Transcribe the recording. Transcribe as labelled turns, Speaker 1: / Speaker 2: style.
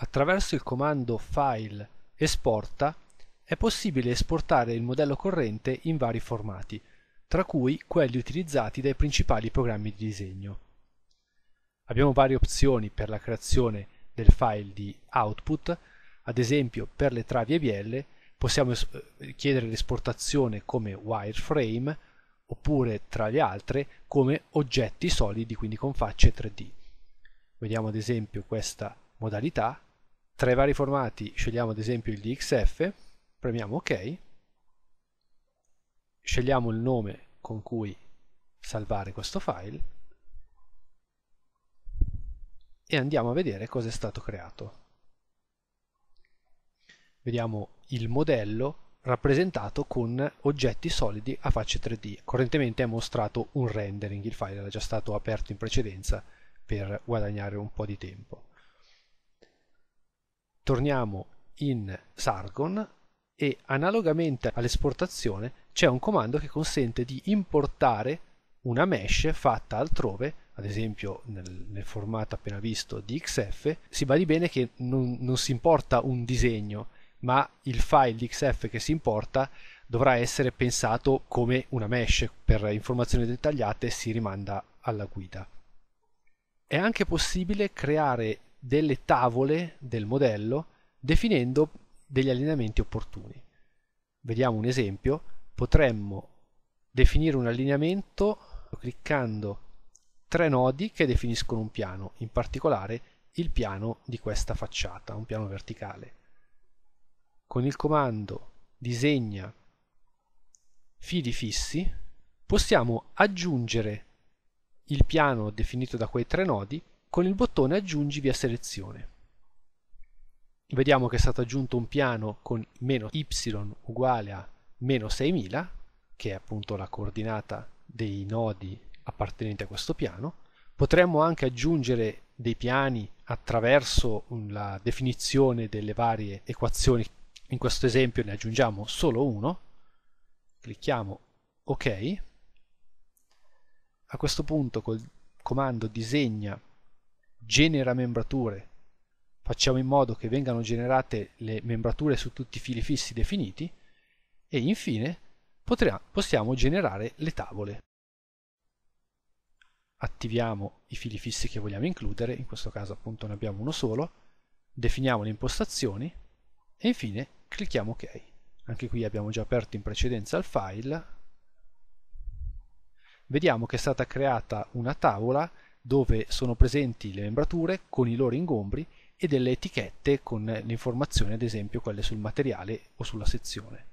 Speaker 1: Attraverso il comando File Esporta è possibile esportare il modello corrente in vari formati, tra cui quelli utilizzati dai principali programmi di disegno. Abbiamo varie opzioni per la creazione del file di output, ad esempio per le travi e bielle possiamo eh, chiedere l'esportazione come wireframe oppure tra le altre come oggetti solidi quindi con facce 3D. Vediamo ad esempio questa modalità tra i vari formati scegliamo ad esempio il DXF, premiamo OK, scegliamo il nome con cui salvare questo file e andiamo a vedere cosa è stato creato. Vediamo il modello rappresentato con oggetti solidi a facce 3D. Correntemente è mostrato un rendering, il file era già stato aperto in precedenza per guadagnare un po' di tempo torniamo in Sargon e analogamente all'esportazione c'è un comando che consente di importare una mesh fatta altrove, ad esempio nel, nel formato appena visto di XF, si va di bene che non, non si importa un disegno, ma il file di XF che si importa dovrà essere pensato come una mesh, per informazioni dettagliate si rimanda alla guida. È anche possibile creare delle tavole del modello definendo degli allineamenti opportuni. Vediamo un esempio, potremmo definire un allineamento cliccando tre nodi che definiscono un piano, in particolare il piano di questa facciata, un piano verticale. Con il comando disegna fili fissi possiamo aggiungere il piano definito da quei tre nodi con il bottone aggiungi via selezione. Vediamo che è stato aggiunto un piano con meno y uguale a meno 6000, che è appunto la coordinata dei nodi appartenenti a questo piano. Potremmo anche aggiungere dei piani attraverso la definizione delle varie equazioni. In questo esempio ne aggiungiamo solo uno. Clicchiamo OK. A questo punto col comando disegna genera membrature, facciamo in modo che vengano generate le membrature su tutti i fili fissi definiti e infine potrà, possiamo generare le tavole. Attiviamo i fili fissi che vogliamo includere, in questo caso appunto ne abbiamo uno solo, definiamo le impostazioni e infine clicchiamo ok. Anche qui abbiamo già aperto in precedenza il file. Vediamo che è stata creata una tavola dove sono presenti le membrature con i loro ingombri e delle etichette con le informazioni, ad esempio quelle sul materiale o sulla sezione.